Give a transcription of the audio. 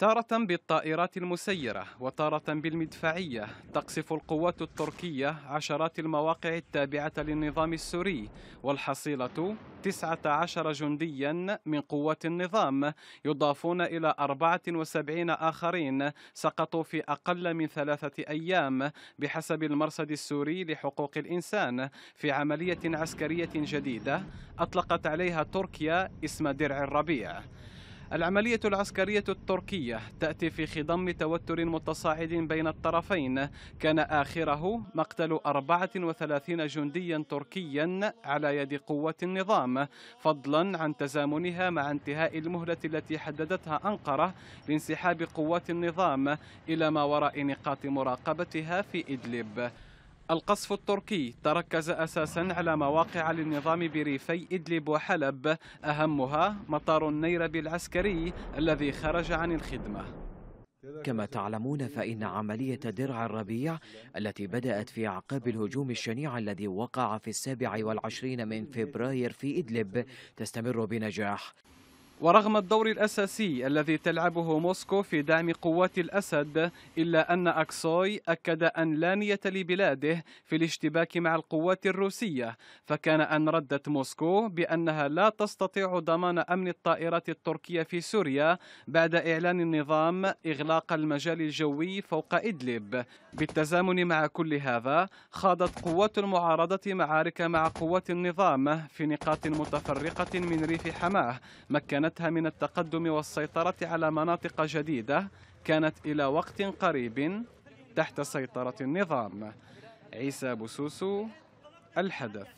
تارة بالطائرات المسيرة وتارة بالمدفعية تقصف القوات التركية عشرات المواقع التابعة للنظام السوري والحصيلة 19 جنديا من قوات النظام يضافون إلى 74 آخرين سقطوا في أقل من ثلاثة أيام بحسب المرصد السوري لحقوق الإنسان في عملية عسكرية جديدة أطلقت عليها تركيا اسم درع الربيع العملية العسكرية التركية تأتي في خضم توتر متصاعد بين الطرفين كان آخره مقتل 34 جنديا تركيا على يد قوة النظام فضلا عن تزامنها مع انتهاء المهلة التي حددتها أنقرة لانسحاب قوات النظام إلى ما وراء نقاط مراقبتها في إدلب القصف التركي تركز أساسا على مواقع للنظام بريفي إدلب وحلب أهمها مطار النيرب العسكري الذي خرج عن الخدمة كما تعلمون فإن عملية درع الربيع التي بدأت في أعقاب الهجوم الشنيع الذي وقع في السابع والعشرين من فبراير في إدلب تستمر بنجاح ورغم الدور الأساسي الذي تلعبه موسكو في دعم قوات الأسد إلا أن أكسوي أكد أن لا نية لبلاده في الاشتباك مع القوات الروسية فكان أن ردت موسكو بأنها لا تستطيع ضمان أمن الطائرات التركية في سوريا بعد إعلان النظام إغلاق المجال الجوي فوق إدلب بالتزامن مع كل هذا خاضت قوات المعارضة معارك مع قوات النظام في نقاط متفرقة من ريف حماه مكنت سلمتها من التقدم والسيطرة على مناطق جديدة كانت إلى وقت قريب تحت سيطرة النظام عيسى بوسوسو الحدث